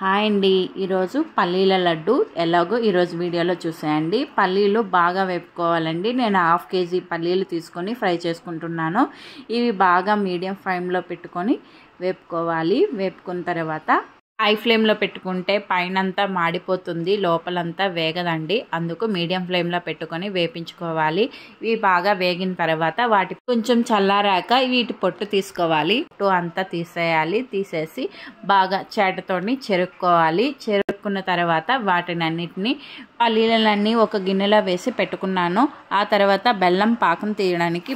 hi అండి ఈరోజు పల్లీల లడ్డు ఎలాగో ఈరోజు వీడియోలో చూసేయండి పల్లీలు బాగా వేపుకోవాలండి నేను హాఫ్ కేజీ పల్లీలు తీసుకొని ఫ్రై చేసుకుంటున్నాను ఇవి బాగా మీడియం ఫ్లేమ్లో పెట్టుకొని వేపుకోవాలి వేపుకున్న తర్వాత హై ఫ్లేమ్లో పెట్టుకుంటే పైనంతా మాడిపోతుంది లోపలంతా వేగదండి అందుకు మీడియం ఫ్లేమ్లో పెట్టుకొని వేపించుకోవాలి ఇవి బాగా వేగిన తర్వాత వాటి కొంచెం చల్లారాక వీటి పొట్టు తీసుకోవాలి పొట్టు అంతా తీసేయాలి తీసేసి బాగా చేటతోని చెరుక్కోవాలి చెరుక్కున్న తర్వాత వాటిని అన్నిటిని పల్లీలన్నీ ఒక గిన్నెలో వేసి పెట్టుకున్నాను ఆ తర్వాత బెల్లం పాకం తీయడానికి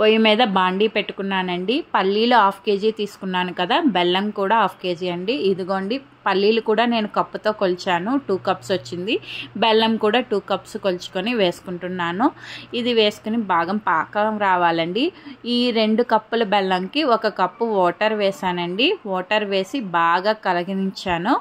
పొయ్యి మీద బాండీ పెట్టుకున్నానండి పల్లీలు హాఫ్ కేజీ తీసుకున్నాను కదా బెల్లం కూడా హాఫ్ కేజీ అండి ఇదిగోండి పల్లీలు కూడా నేను కప్పుతో కొలిచాను టూ కప్స్ వచ్చింది బెల్లం కూడా టూ కప్స్ కొలుచుకొని వేసుకుంటున్నాను ఇది వేసుకుని బాగా పాకం రావాలండి ఈ రెండు కప్పుల బెల్లంకి ఒక కప్పు వాటర్ వేసానండి వాటర్ వేసి బాగా కలిగించాను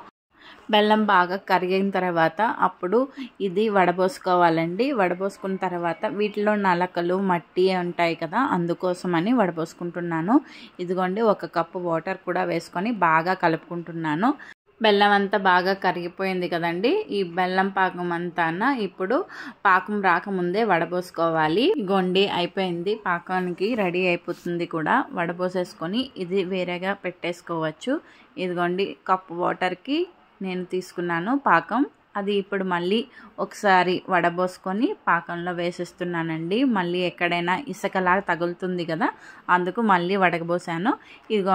బెల్లం బాగా కరిగిన తర్వాత అప్పుడు ఇది వడబోసుకోవాలండి వడబోసుకున్న తర్వాత వీటిలో నలకలు మట్టి ఉంటాయి కదా అందుకోసమని వడబోసుకుంటున్నాను ఇదిగోండి ఒక కప్పు వాటర్ కూడా వేసుకొని బాగా కలుపుకుంటున్నాను బెల్లం అంతా బాగా కరిగిపోయింది కదండి ఈ బెల్లం పాకం అంతాన ఇప్పుడు పాకం రాకముందే వడబోసుకోవాలి గొండి అయిపోయింది పాకానికి రెడీ అయిపోతుంది కూడా వడబోసేసుకొని ఇది వేరేగా పెట్టేసుకోవచ్చు ఇదిగోండి కప్పు వాటర్కి నేను తీసుకున్నాను పాకం అది ఇప్పుడు మళ్ళీ ఒకసారి వడబోసుకొని పాకంలో వేసేస్తున్నానండి మళ్ళీ ఎక్కడైనా ఇసుకలా తగులుతుంది కదా అందుకు మళ్ళీ వడకబోసాను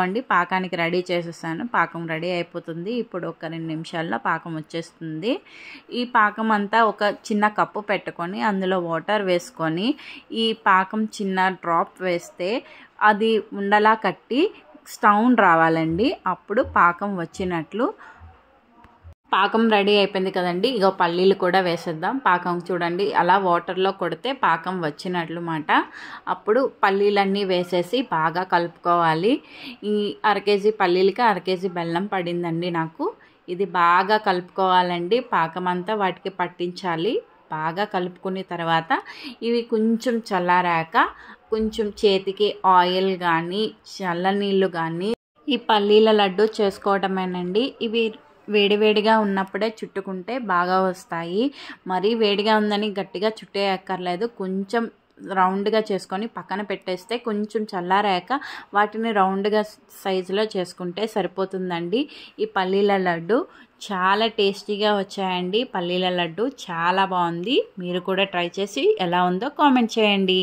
అండి పాకానికి రెడీ చేసేసాను పాకం రెడీ అయిపోతుంది ఇప్పుడు ఒక రెండు నిమిషాల్లో పాకం వచ్చేస్తుంది ఈ పాకం అంతా ఒక చిన్న కప్పు పెట్టుకొని అందులో వాటర్ వేసుకొని ఈ పాకం చిన్న డ్రాప్ వేస్తే అది ఉండలా కట్టి స్టౌన్ రావాలండి అప్పుడు పాకం వచ్చినట్లు పాకం రెడీ అయిపోయింది కదండి ఇక పల్లీలు కూడా వేసేద్దాం పాకం చూడండి అలా వాటర్లో కొడితే పాకం వచ్చినట్లు మాట అప్పుడు పల్లీలన్నీ వేసేసి బాగా కలుపుకోవాలి ఈ అరకేజీ పల్లీలకి అరకేజీ బెల్లం పడిందండి నాకు ఇది బాగా కలుపుకోవాలండి పాకం అంతా వాటికి పట్టించాలి బాగా కలుపుకున్న తర్వాత ఇవి కొంచెం చల్లారాక కొంచెం చేతికి ఆయిల్ కానీ చల్ల నీళ్ళు కానీ ఈ పల్లీల లడ్డు చేసుకోవటమేనండి ఇవి వేడివేడిగా ఉన్నప్పుడే చుట్టుకుంటే బాగా వస్తాయి మరీ వేడిగా ఉందని గట్టిగా చుట్టే అక్కర్లేదు కొంచెం రౌండ్గా చేసుకొని పక్కన పెట్టేస్తే కొంచెం చల్లారాక వాటిని రౌండ్గా సైజులో చేసుకుంటే సరిపోతుందండి ఈ పల్లీల లడ్డు చాలా టేస్టీగా వచ్చాయండి పల్లీల లడ్డు చాలా బాగుంది మీరు కూడా ట్రై చేసి ఎలా ఉందో కామెంట్ చేయండి